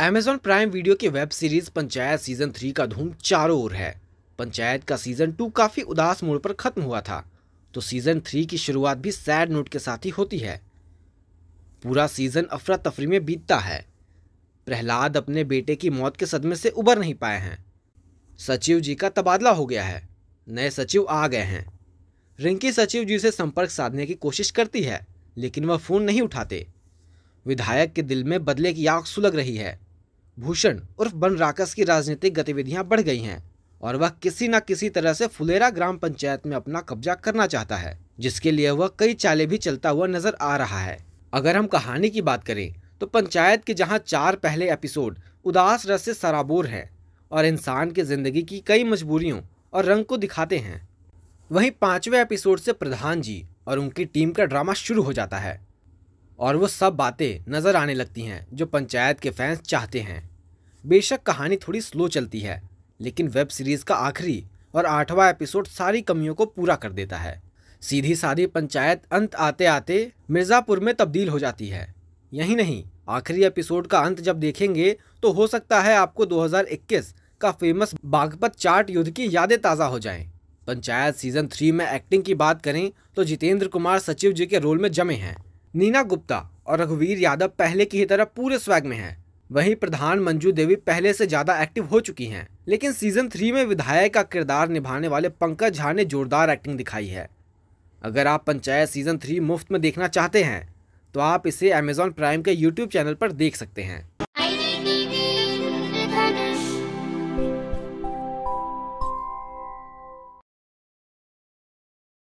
Amazon Prime video की web series Panchayat season three का धूम चारों ओर है पंचायत का सीजन टू काफी उदास मोड़ पर खत्म हुआ था तो सीजन थ्री की शुरुआत भी सैड नोट के साथ ही होती है पूरा सीजन अफरा तफरी में बीतता है प्रहलाद अपने बेटे की मौत के सदमे से उबर नहीं पाए हैं सचिव जी का तबादला हो गया है नए सचिव आ गए हैं रिंकी सचिव जी से संपर्क साधने की कोशिश करती है लेकिन वह फ़ोन नहीं उठाते विधायक के दिल में बदले की आग सुलग रही है भूषण उर्फ बन राकस की राजनीतिक गतिविधियां बढ़ गई हैं और वह किसी न किसी तरह से फुलेरा ग्राम पंचायत में अपना कब्जा करना चाहता है जिसके लिए वह कई चाले भी चलता हुआ नजर आ रहा है अगर हम कहानी की बात करें तो पंचायत के जहाँ चार पहले एपिसोड उदास रस से सराबोर है और इंसान की जिंदगी की कई मजबूरियों और रंग को दिखाते हैं वहीं पांचवें एपिसोड से प्रधान जी और उनकी टीम का ड्रामा शुरू हो जाता है और वो सब बातें नज़र आने लगती हैं जो पंचायत के फैंस चाहते हैं बेशक कहानी थोड़ी स्लो चलती है लेकिन वेब सीरीज़ का आखिरी और आठवां एपिसोड सारी कमियों को पूरा कर देता है सीधी साधी पंचायत अंत आते आते मिर्ज़ापुर में तब्दील हो जाती है यही नहीं आखिरी एपिसोड का अंत जब देखेंगे तो हो सकता है आपको 2021 का फेमस बागपत चाट युद्ध की यादें ताज़ा हो जाएं। पंचायत सीजन थ्री में एक्टिंग की बात करें तो जितेंद्र कुमार सचिव जी के रोल में जमे हैं नीना गुप्ता और रघुवीर यादव पहले की ही तरह पूरे स्वैग में हैं वहीं प्रधान मंजू देवी पहले से ज्यादा एक्टिव हो चुकी हैं लेकिन सीजन थ्री में विधायक का किरदार निभाने वाले पंकज झा ने जोरदार एक्टिंग दिखाई है अगर आप पंचायत सीजन थ्री मुफ्त में देखना चाहते हैं तो आप इसे अमेजॉन प्राइम के यूट्यूब चैनल पर देख सकते हैं